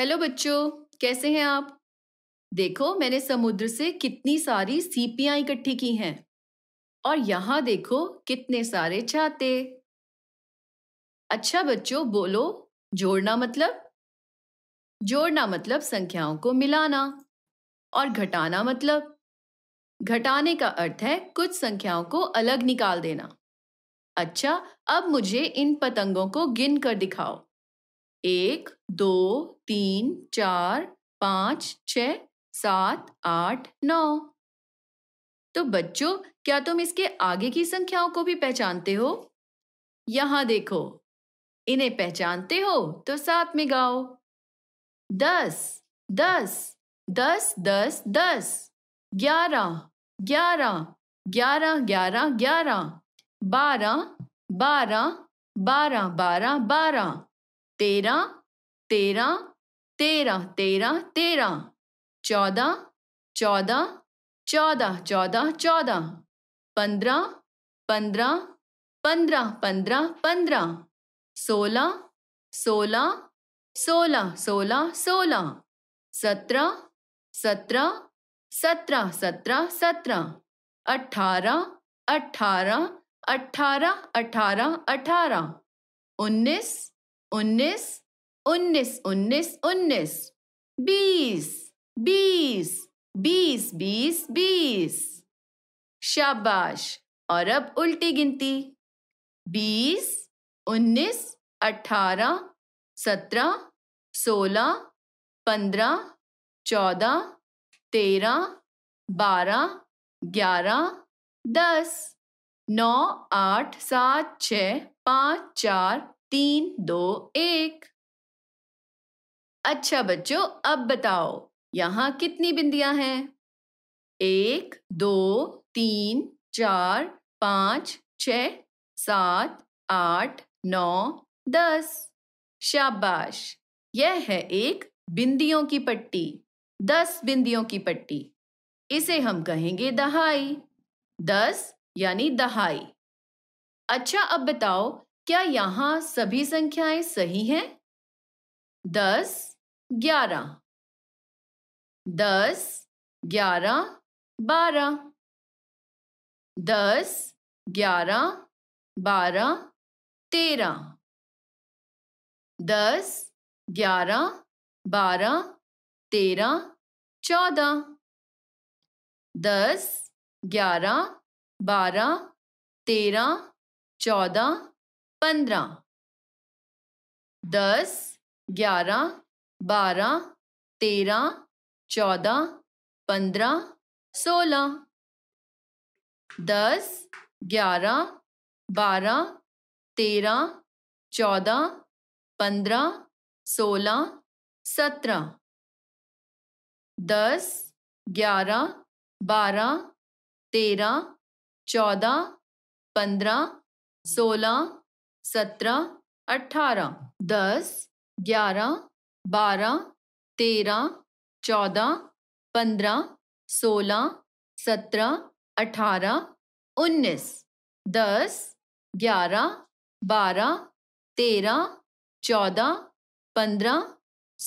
Hello बच्चों कैसे हैं आप देखो मैंने समुद्र से कितनी सारी सीपियां इकट्ठी की हैं और यहाँ देखो कितने सारे छाते अच्छा बच्चों बोलो जोड़ना मतलब जोड़ना मतलब संख्याओं को मिलाना और घटाना मतलब घटाने का अर्थ है कुछ संख्याओं को अलग निकाल देना अच्छा अब मुझे इन पतंगों को गिन कर दिखाओ एक दो तीन चार पाँच छ सात आठ नौ तो बच्चों क्या तुम इसके आगे की संख्याओं को भी पहचानते हो यहाँ देखो इन्हें पहचानते हो तो साथ में गाओ दस दस दस दस दस ग्यारह ग्यारह ग्यारह ग्यारह ग्यारह बारह बारह बारह बारह बारह तेरह तेरह तेरह तेरह तेरह चौदह चौदह चौदह चौदह चौदह पंद्रह पंद्रह पंद्रह पंद्रह पंद्रह सोलह सोलह सोलह सोलह सोलह सत्रह सत्रह सत्रह सत्रह सत्रह अठारह अठारह अठारह अठारह अठारह उन्नीस उन्नीस उन्नीस उन्नीस उन्नीस बीस बीस बीस बीस बीस शाबाश और अब उल्टी गिनती बीस उन्नीस अठारह सत्रह सोलह पंद्रह चौदह तेरह बारह ग्यारह दस नौ आठ सात छ पाँच चार तीन दो एक अच्छा बच्चों अब बताओ यहाँ कितनी बिंदियां हैं एक दो तीन चार पांच छ सात आठ नौ दस शाबाश यह है एक बिंदियों की पट्टी दस बिंदियों की पट्टी इसे हम कहेंगे दहाई दस यानी दहाई अच्छा अब बताओ क्या यहां सभी संख्याएं सही हैं? दस ग्यारह दस ग्यारह बारह दस ग्यारह बारह तेरह दस ग्यारह बारह तेरह चौदह दस ग्यारह बारह तेरह चौदह पंद्रह दस ग्यारह बारह तेरह चौदह पंद्रह सोलह दस ग्यारह बारह तेरह चौदह पंद्रह सोलह सत्रह दस ग्यारह बारह तेरह चौदह पंद्रह सोलह सत्रह अठारह दस ग्यारह बारह तेरह चौदह पंद्रह सोलह सत्रह अठारह उन्नीस दस ग्यारह बारह तेरह चौदह पंद्रह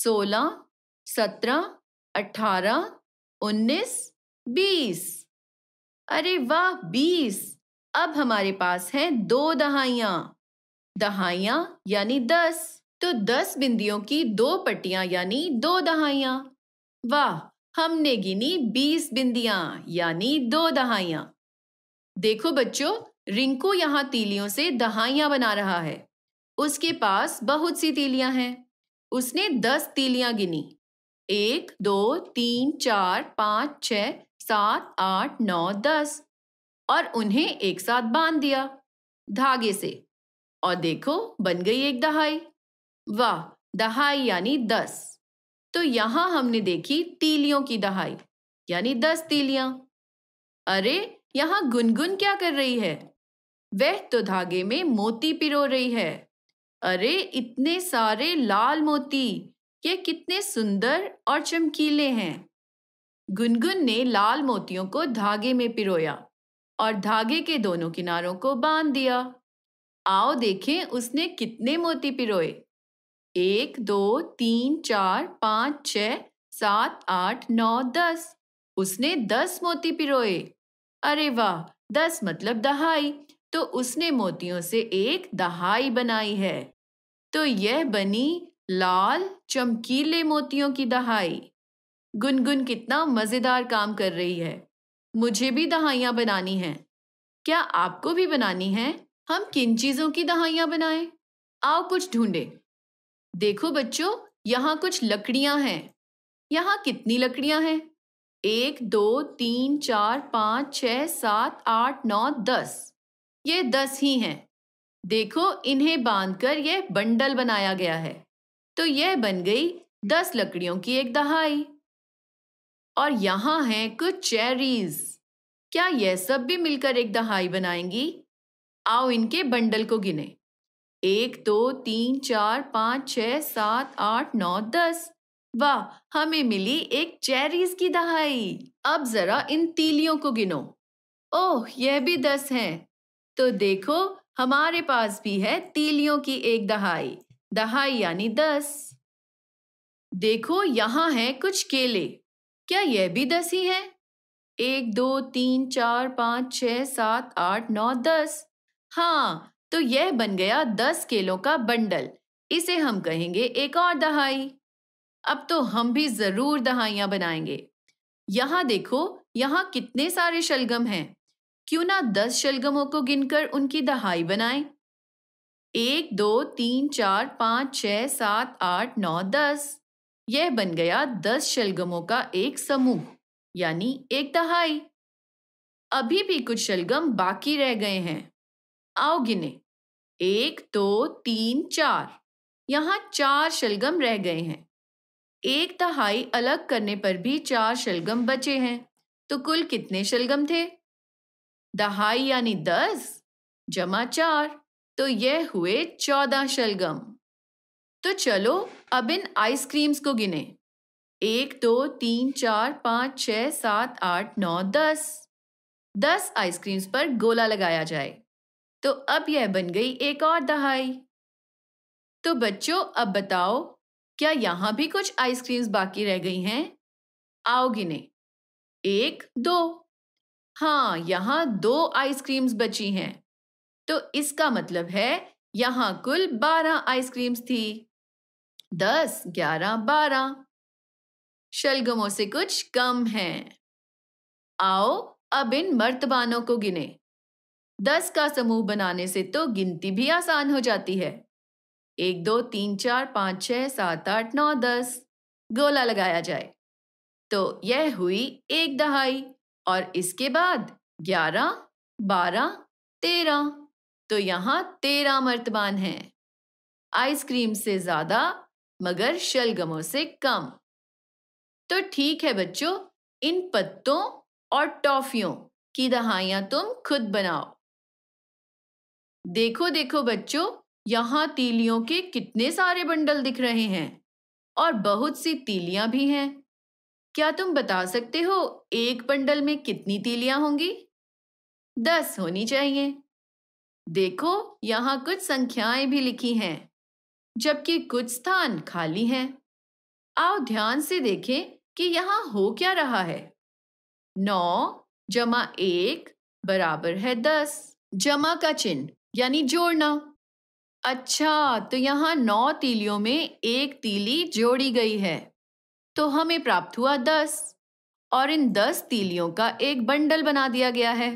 सोलह सत्रह अठारह उन्नीस बीस अरे वाह बीस अब हमारे पास हैं दो दहाइयाँ दहाइयां यानी दस तो दस बिंदियों की दो पट्टियां यानी दो दहाइयां वाह हमने गिनी बीस बिंदियां यानी दो दहाइयां देखो बच्चों रिंकू यहाँ तीलियों से दहाइयां बना रहा है उसके पास बहुत सी तीलियां हैं उसने दस तीलियां गिनी एक दो तीन चार पाँच छ सात आठ नौ दस और उन्हें एक साथ बांध दिया धागे से और देखो बन गई एक दहाई वाह दहाई यानी दस तो यहां हमने देखी तीलियों की दहाई यानी दस तीलियां अरे यहां गुनगुन क्या कर रही है वह तो धागे में मोती पिरो रही है अरे इतने सारे लाल मोती ये कितने सुंदर और चमकीले हैं गुनगुन ने लाल मोतियों को धागे में पिरोया और धागे के दोनों किनारों को बांध दिया आओ देखें उसने कितने मोती पिरोए एक दो तीन चार पाँच छ सात आठ नौ दस उसने दस मोती पिरोए अरे वाह दस मतलब दहाई तो उसने मोतियों से एक दहाई बनाई है तो यह बनी लाल चमकीले मोतियों की दहाई गुनगुन कितना मज़ेदार काम कर रही है मुझे भी दहाइयाँ बनानी हैं क्या आपको भी बनानी है हम किन चीजों की दहाइयां बनाएं? आओ कुछ ढूंढे देखो बच्चों यहाँ कुछ लकड़ियां हैं यहाँ कितनी लकड़ियां हैं एक दो तीन चार पांच छ सात आठ नौ दस ये दस ही हैं देखो इन्हें बांधकर यह बंडल बनाया गया है तो यह बन गई दस लकड़ियों की एक दहाई और यहाँ हैं कुछ चेरीज क्या यह सब भी मिलकर एक दहाई बनाएंगी आओ इनके बंडल को गिने एक दो तीन चार पाँच छ सात आठ नौ दस वाह हमें मिली एक चेरीज की दहाई अब जरा इन तीलियों को गिनो ओह यह भी दस है तो देखो हमारे पास भी है तीलियों की एक दहाई दहाई यानी दस देखो यहाँ है कुछ केले क्या यह भी दस ही है एक दो तीन चार पाँच छ सात आठ नौ दस हाँ तो यह बन गया दस केलों का बंडल इसे हम कहेंगे एक और दहाई अब तो हम भी जरूर दहाइयां बनाएंगे यहाँ देखो यहाँ कितने सारे शलगम हैं क्यों ना दस शलगमों को गिनकर उनकी दहाई बनाएं? एक दो तीन चार पाँच छ सात आठ नौ दस यह बन गया दस शलगमों का एक समूह यानी एक दहाई अभी भी कुछ शलगम बाकी रह गए हैं आओ गिने एक दो तीन चार यहाँ चार शलगम रह गए हैं एक तहाई अलग करने पर भी चार शलगम बचे हैं तो कुल कितने शलगम थे दहाई यानी दस जमा चार तो यह हुए चौदह शलगम तो चलो अब इन आइसक्रीम्स को गिने एक दो तीन चार पाँच छ सात आठ नौ दस दस आइसक्रीम्स पर गोला लगाया जाए तो अब यह बन गई एक और दहाई तो बच्चों अब बताओ क्या यहां भी कुछ आइसक्रीम्स बाकी रह गई हैं आओ गिने एक दो हाँ यहाँ दो आइसक्रीम्स बची हैं तो इसका मतलब है यहाँ कुल बारह आइसक्रीम्स थी दस ग्यारह बारह शलगमों से कुछ कम हैं आओ अब इन मर्तबानों को गिने दस का समूह बनाने से तो गिनती भी आसान हो जाती है एक दो तीन चार पाँच छः सात आठ नौ दस गोला लगाया जाए तो यह हुई एक दहाई और इसके बाद ग्यारह बारह तेरह तो यहाँ तेरह मर्तबान हैं आइसक्रीम से ज्यादा मगर शलगमों से कम तो ठीक है बच्चों इन पत्तों और टॉफियों की दहाइयां तुम खुद बनाओ देखो देखो बच्चों यहाँ तीलियों के कितने सारे बंडल दिख रहे हैं और बहुत सी तीलियां भी हैं क्या तुम बता सकते हो एक बंडल में कितनी तीलियां होंगी दस होनी चाहिए देखो यहाँ कुछ संख्याएं भी लिखी हैं जबकि कुछ स्थान खाली हैं आओ ध्यान से देखें कि यहाँ हो क्या रहा है नौ जमा एक बराबर है दस जमा का चिन्ह यानी जोड़ना अच्छा तो यहाँ नौ तीलियों में एक तीली जोड़ी गई है तो हमें प्राप्त हुआ दस और इन दस तीलियों का एक बंडल बना दिया गया है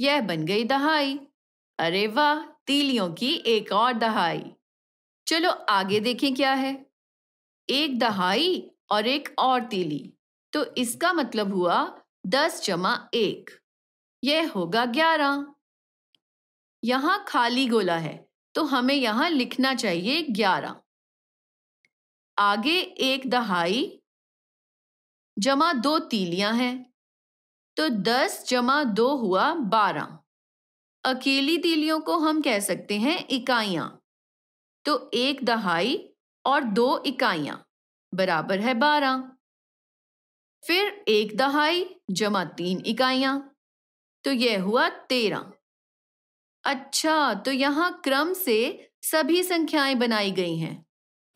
यह बन गई दहाई अरे वाह तीलियों की एक और दहाई चलो आगे देखें क्या है एक दहाई और एक और तीली तो इसका मतलब हुआ दस जमा एक यह होगा ग्यारह यहाँ खाली गोला है तो हमें यहां लिखना चाहिए ग्यारह आगे एक दहाई जमा दो तीलियां हैं तो दस जमा दो हुआ बारह अकेली तीलियों को हम कह सकते हैं इकाइयां तो एक दहाई और दो इकाइयां बराबर है बारह फिर एक दहाई जमा तीन इकाइयां तो यह हुआ तेरह अच्छा तो यहाँ क्रम से सभी संख्याएं बनाई गई हैं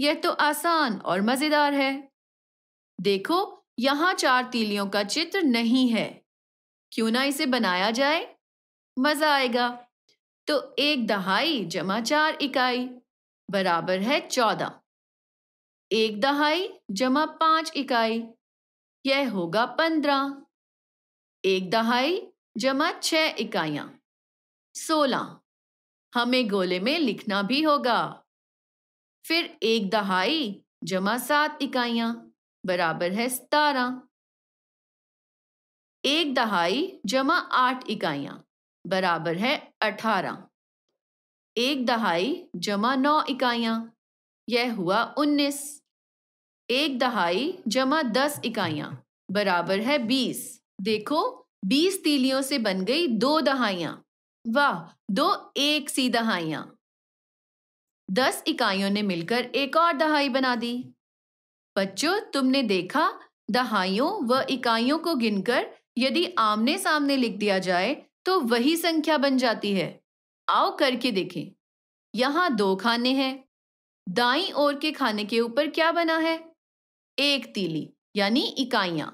यह तो आसान और मजेदार है देखो यहाँ चार तीलियों का चित्र नहीं है क्यों ना इसे बनाया जाए मजा आएगा तो एक दहाई जमा चार इकाई बराबर है चौदह एक दहाई जमा पांच इकाई यह होगा पंद्रह एक दहाई जमा छह इकाइयां सोलह हमें गोले में लिखना भी होगा फिर एक दहाई जमा सात इकाइयां बराबर है सतारा एक दहाई जमा आठ इकाइयां बराबर है अठारह एक दहाई जमा नौ इकाइयां यह हुआ उन्नीस एक दहाई जमा दस इकाइयां बराबर है बीस देखो बीस तीलियों से बन गई दो दहाइयां वाह दो एक सी दहाइया दस इकाइयों ने मिलकर एक और दहाई बना दी बच्चों तुमने देखा दहाइयों व इकाइयों को गिनकर यदि आमने सामने लिख दिया जाए तो वही संख्या बन जाती है आओ करके देखें यहां दो खाने हैं दाई ओर के खाने के ऊपर क्या बना है एक तीली यानी इकाइयां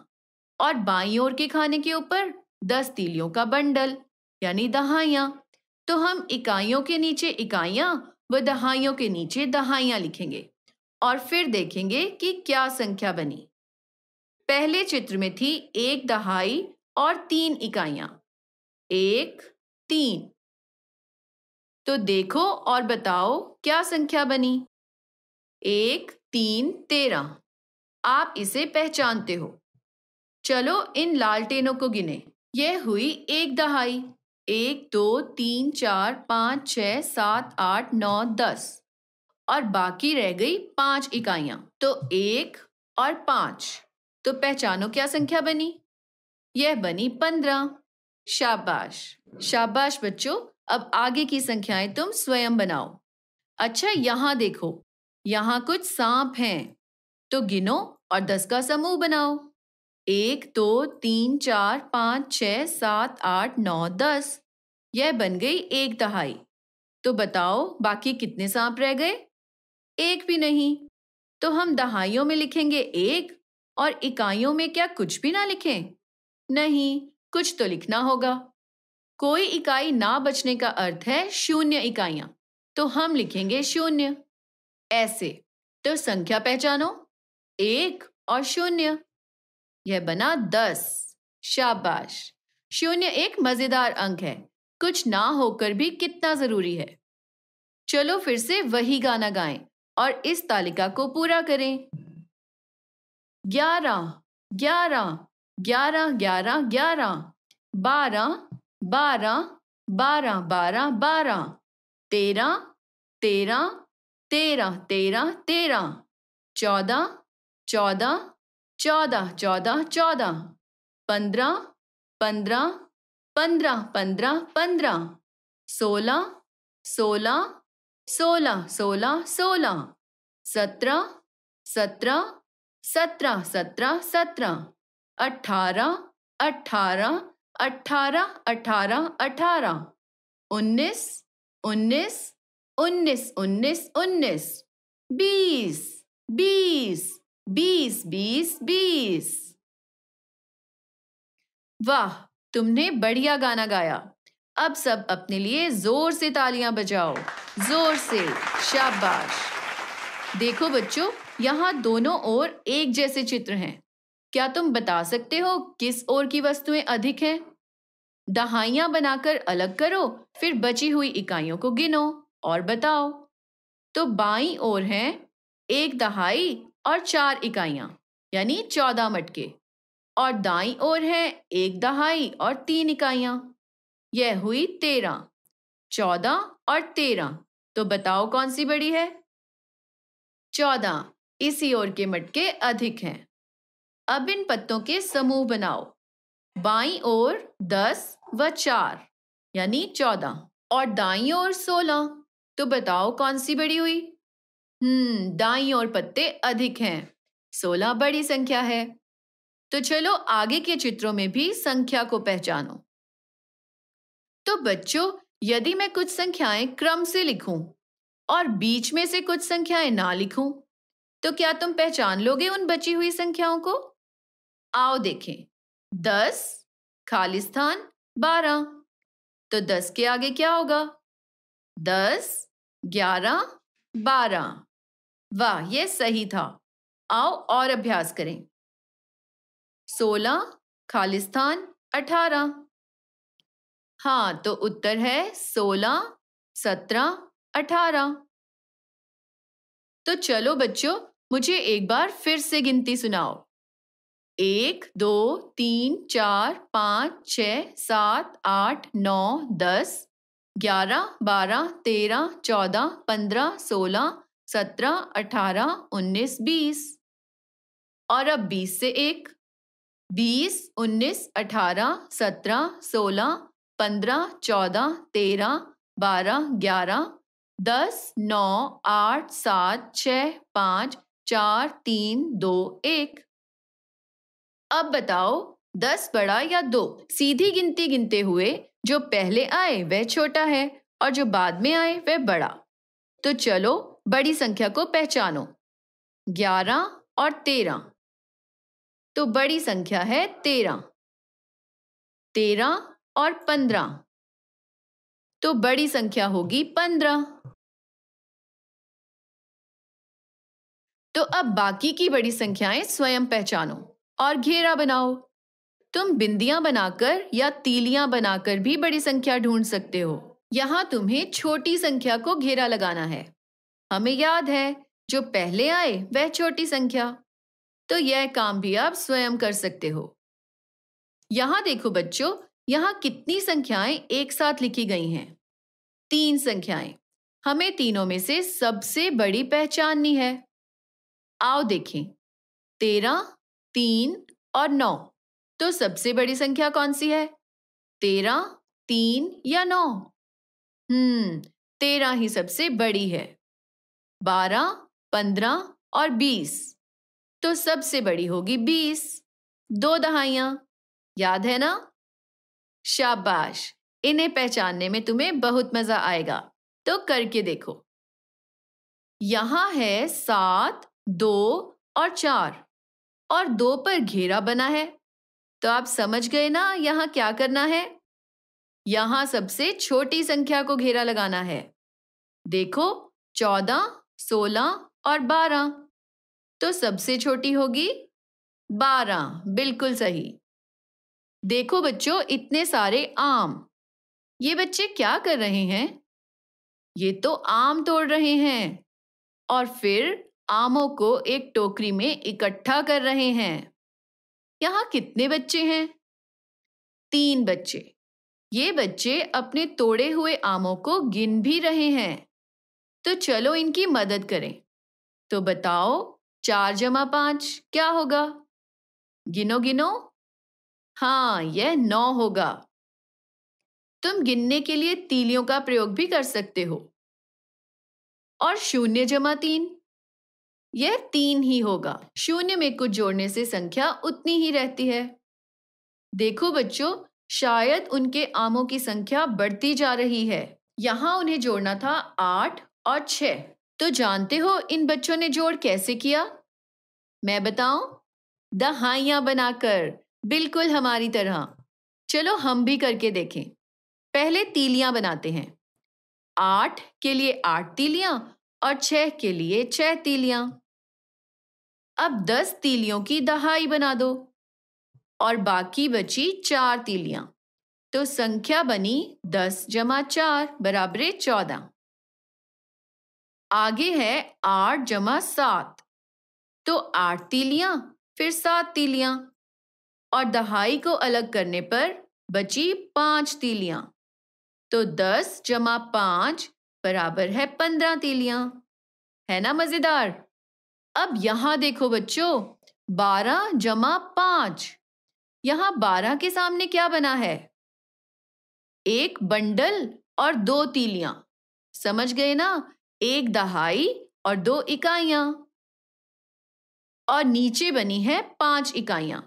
और बाई ओर के खाने के ऊपर दस तीलियों का बंडल यानी दहाइयाँ तो हम इकाइयों के नीचे इकाइया व दहाइयों के नीचे दहाइया लिखेंगे और फिर देखेंगे कि क्या संख्या बनी पहले चित्र में थी एक दहाई और तीन इकाइया एक तीन तो देखो और बताओ क्या संख्या बनी एक तीन तेरह आप इसे पहचानते हो चलो इन लालटेनों को गिने यह हुई एक दहाई एक दो तीन चार पाँच छ सात आठ नौ दस और बाकी रह गई पांच इकाइयां तो एक और पांच तो पहचानो क्या संख्या बनी यह बनी पंद्रह शाबाश शाबाश बच्चों अब आगे की संख्याएं तुम स्वयं बनाओ अच्छा यहाँ देखो यहाँ कुछ सांप हैं तो गिनो और दस का समूह बनाओ एक दो तीन चार पाँच छ सात आठ नौ दस यह बन गई एक दहाई तो बताओ बाकी कितने सांप रह गए एक भी नहीं तो हम दहाइयों में लिखेंगे एक और इकाइयों में क्या कुछ भी ना लिखें नहीं कुछ तो लिखना होगा कोई इकाई ना बचने का अर्थ है शून्य इकाइयां तो हम लिखेंगे शून्य ऐसे तो संख्या पहचानो एक और शून्य यह बना दस शाबाश शून्य एक मजेदार अंक है कुछ ना होकर भी कितना जरूरी है चलो फिर से वही गाना गाएं और इस तालिका को पूरा करें ग्यारह ग्यारह ग्यारह ग्यारह ग्यारह बारह बारह बारह बारह बारह तेरह तेरह तेरह तेरह तेरह चौदह चौदह चौदह चौदह चौदह पंद्रह पंद्रह पंद्रह पंद्रह पंद्रह सोलह सोलह सोलह सोलह सोलह सत्रह सत्रह सत्रह सत्रह सत्रह अठारह अठारह अठारह अठारह अठारह उन्नीस उन्नीस उन्नीस उन्नीस उन्नीस बीस बीस बीस बीस बीस वाह तुमने बढ़िया गाना गाया अब सब अपने लिए जोर से तालियां बजाओ जोर से शाबाश देखो बच्चों यहाँ दोनों ओर एक जैसे चित्र हैं क्या तुम बता सकते हो किस ओर की वस्तुएं अधिक हैं दहाइयां बनाकर अलग करो फिर बची हुई इकाइयों को गिनो और बताओ तो बाई ओर हैं एक दहाई और चार इकाइयां यानी चौदह मटके और दाई ओर है एक दहाई और तीन इकाइयां यह हुई तेरह चौदह और तेरह तो बताओ कौन सी बड़ी है चौदह इसी ओर के मटके अधिक हैं अब इन पत्तों के समूह बनाओ बाई ओर दस व चार यानी चौदह और दाई ओर सोलह तो बताओ कौन सी बड़ी हुई हम्म दाई और पत्ते अधिक हैं सोलह बड़ी संख्या है तो चलो आगे के चित्रों में भी संख्या को पहचानो तो बच्चों यदि मैं कुछ संख्याएं क्रम से लिखूं और बीच में से कुछ संख्याएं ना लिखूं तो क्या तुम पहचान लोगे उन बची हुई संख्याओं को आओ देखें दस खाली स्थान बारह तो दस के आगे क्या होगा दस ग्यारह बारह वाह ये सही था आओ और अभ्यास करें सोलह खालिस्तान अठारह हाँ तो उत्तर है सोलह सत्रह अठारह तो चलो बच्चों मुझे एक बार फिर से गिनती सुनाओ एक दो तीन चार पाँच छ सात आठ नौ दस ग्यारह बारह तेरह चौदह पंद्रह सोलह सत्रह अठारह उन्नीस बीस और अब बीस से एक बीस उन्नीस अठारह सत्रह सोलह पंद्रह चौदह तेरह बारह ग्यारह दस नौ आठ सात छ पाँच चार तीन दो एक अब बताओ दस बड़ा या दो सीधी गिनती गिनते हुए जो पहले आए वह छोटा है और जो बाद में आए वह बड़ा तो चलो बड़ी संख्या को पहचानो ग्यारह और तेरह तो बड़ी संख्या है तेरह तेरह और पंद्रह तो बड़ी संख्या होगी पंद्रह तो अब बाकी की बड़ी संख्याएं स्वयं पहचानो और घेरा बनाओ तुम बिंदियां बनाकर या तीलियां बनाकर भी बड़ी संख्या ढूंढ सकते हो यहां तुम्हें छोटी संख्या को घेरा लगाना है हमें याद है जो पहले आए वह छोटी संख्या तो यह काम भी आप स्वयं कर सकते हो यहां देखो बच्चों यहां कितनी संख्याएं एक साथ लिखी गई हैं तीन संख्याएं हमें तीनों में से सबसे बड़ी पहचाननी है आओ देखें तेरह तीन और नौ तो सबसे बड़ी संख्या कौन सी है तेरह तीन या नौ हम्म तेरह ही सबसे बड़ी है बारह पंद्रह और बीस तो सबसे बड़ी होगी बीस दो दहाइया याद है ना शाबाश इन्हें पहचानने में तुम्हें बहुत मजा आएगा तो करके देखो यहां है सात दो और चार और दो पर घेरा बना है तो आप समझ गए ना यहां क्या करना है यहां सबसे छोटी संख्या को घेरा लगाना है देखो चौदह सोलह और बारह तो सबसे छोटी होगी बारह बिल्कुल सही देखो बच्चों इतने सारे आम ये बच्चे क्या कर रहे हैं ये तो आम तोड़ रहे हैं और फिर आमों को एक टोकरी में इकट्ठा कर रहे हैं यहाँ कितने बच्चे हैं तीन बच्चे ये बच्चे अपने तोड़े हुए आमों को गिन भी रहे हैं तो चलो इनकी मदद करें तो बताओ चार जमा पांच क्या होगा गिनो गिनो हाँ यह नौ होगा तुम गिनने के लिए तीलियों का प्रयोग भी कर सकते हो और शून्य जमा तीन यह तीन ही होगा शून्य में कुछ जोड़ने से संख्या उतनी ही रहती है देखो बच्चों शायद उनके आमों की संख्या बढ़ती जा रही है यहां उन्हें जोड़ना था आठ और छ तो जानते हो इन बच्चों ने जोड़ कैसे किया मैं बताऊं दहाइया बनाकर बिल्कुल हमारी तरह चलो हम भी करके देखें पहले तीलियां बनाते हैं आठ के लिए आठ तीलियां और छह के लिए छह तीलियां अब दस तीलियों की दहाई बना दो और बाकी बची चार तीलियां तो संख्या बनी दस जमा चार बराबर चौदह आगे है आठ जमा सात तो आठ तीलियां फिर सात तीलियां और दहाई को अलग करने पर बची पांच तीलियां तो दस जमा पांच बराबर है पंद्रह तीलियां है ना मजेदार अब यहां देखो बच्चों बारह जमा पांच यहां बारह के सामने क्या बना है एक बंडल और दो तीलियां समझ गए ना एक दहाई और दो इकाइयां और नीचे बनी है पांच इकाइयां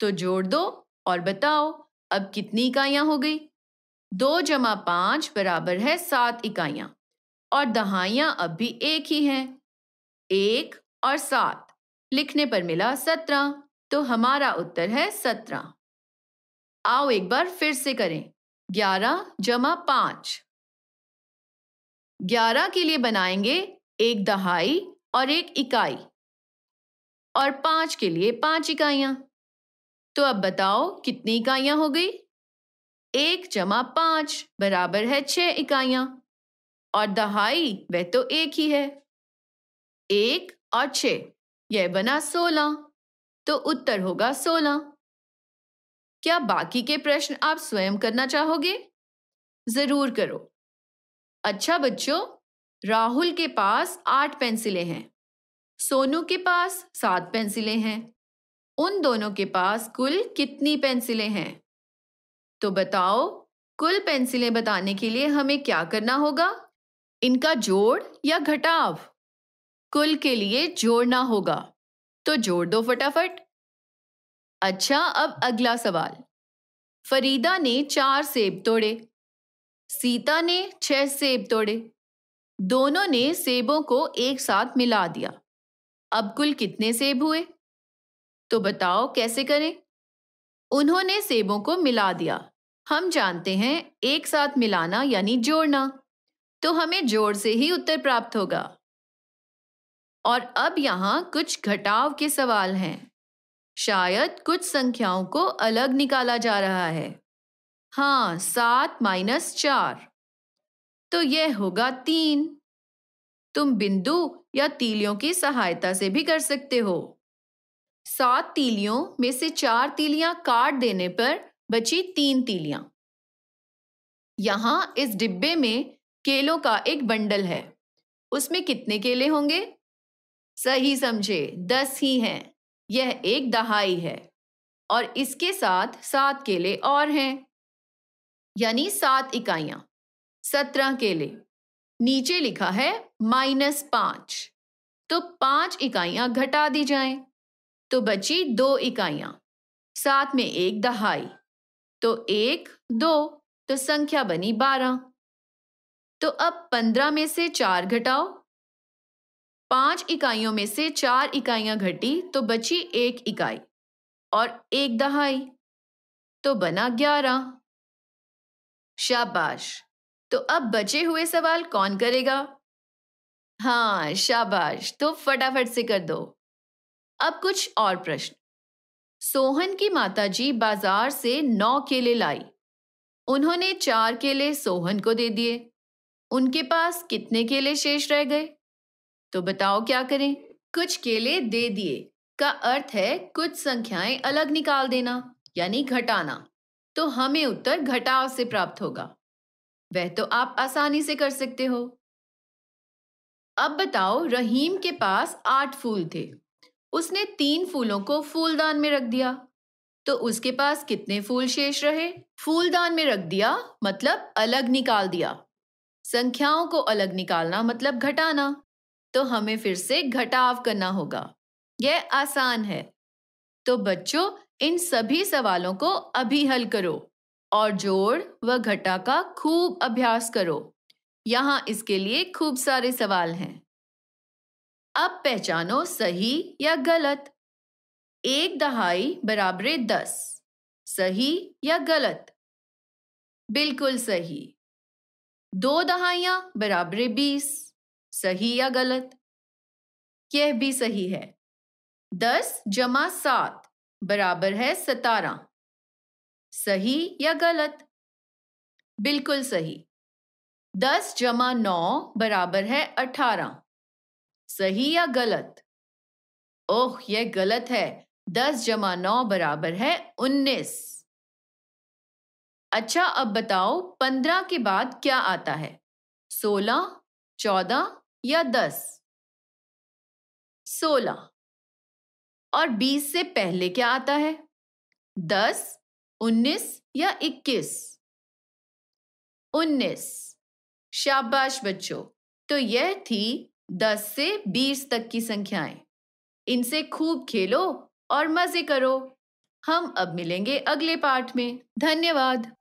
तो जोड़ दो और बताओ अब कितनी इकाइयां हो गई दो जमा पांच बराबर है सात इकाइयां और दहाइयां अब भी एक ही हैं एक और सात लिखने पर मिला सत्रह तो हमारा उत्तर है सत्रह आओ एक बार फिर से करें ग्यारह जमा पांच ग्यारह के लिए बनाएंगे एक दहाई और एक इकाई और पांच के लिए पांच इकाइयां तो अब बताओ कितनी इकाइयां हो गई एक जमा पांच बराबर है छह इकाइयां और दहाई वह तो एक ही है एक और छ यह बना सोलह तो उत्तर होगा सोलह क्या बाकी के प्रश्न आप स्वयं करना चाहोगे जरूर करो अच्छा बच्चों राहुल के पास आठ पेंसिलें हैं सोनू के पास सात पेंसिलें हैं उन दोनों के पास कुल कितनी पेंसिलें हैं तो बताओ कुल पेंसिलें बताने के लिए हमें क्या करना होगा इनका जोड़ या घटाव कुल के लिए जोड़ना होगा तो जोड़ दो फटाफट अच्छा अब अगला सवाल फरीदा ने चार सेब तोड़े सीता ने छह सेब तोड़े दोनों ने सेबों को एक साथ मिला दिया अब कुल कितने सेब हुए तो बताओ कैसे करें उन्होंने सेबों को मिला दिया हम जानते हैं एक साथ मिलाना यानी जोड़ना तो हमें जोड़ से ही उत्तर प्राप्त होगा और अब यहाँ कुछ घटाव के सवाल हैं शायद कुछ संख्याओं को अलग निकाला जा रहा है हाँ सात माइनस चार तो यह होगा तीन तुम बिंदु या तीलियों की सहायता से भी कर सकते हो सात तीलियों में से चार तीलियां काट देने पर बची तीन तीलियां यहां इस डिब्बे में केलों का एक बंडल है उसमें कितने केले होंगे सही समझे दस ही हैं यह एक दहाई है और इसके साथ सात केले और हैं यानी सात इकाइयां सत्रह केले नीचे लिखा है माइनस पांच तो पांच इकाइयां घटा दी जाएं, तो बची दो इकाइयां साथ में एक दहाई तो एक दो तो संख्या बनी बारह तो अब पंद्रह में से चार घटाओ पांच इकाइयों में से चार इकाइयां घटी तो बची एक इकाई और एक दहाई तो बना ग्यारह शाबाश तो अब बचे हुए सवाल कौन करेगा हाँ शाबाश तो फटाफट से कर दो अब कुछ और प्रश्न सोहन की माताजी बाजार से नौ केले लाई उन्होंने चार केले सोहन को दे दिए उनके पास कितने केले शेष रह गए तो बताओ क्या करें कुछ केले दे दिए का अर्थ है कुछ संख्याएं अलग निकाल देना यानी घटाना तो हमें उत्तर घटाव से प्राप्त होगा वह तो आप आसानी से कर सकते हो अब बताओ रहीम के पास आठ फूल थे उसने तीन फूलों को फूलदान में रख दिया तो उसके पास कितने फूल शेष रहे फूलदान में रख दिया मतलब अलग निकाल दिया संख्याओं को अलग निकालना मतलब घटाना तो हमें फिर से घटाव करना होगा यह आसान है तो बच्चों इन सभी सवालों को अभी हल करो और जोड़ व घटा का खूब अभ्यास करो यहाँ इसके लिए खूब सारे सवाल हैं अब पहचानो सही या गलत एक दहाई बराबरे दस सही या गलत बिल्कुल सही दो दहाइया बराबर बीस सही या गलत यह भी सही है दस जमा सात बराबर है सतारा सही या गलत बिल्कुल सही दस जमा नौ बराबर है अठारह सही या गलत ओह यह गलत है दस जमा नौ बराबर है उन्नीस अच्छा अब बताओ पंद्रह के बाद क्या आता है सोलह चौदह या दस सोलह और 20 से पहले क्या आता है 10, 19 या 21? 19। शाबाश बच्चों तो यह थी 10 से 20 तक की संख्याएं इनसे खूब खेलो और मजे करो हम अब मिलेंगे अगले पाठ में धन्यवाद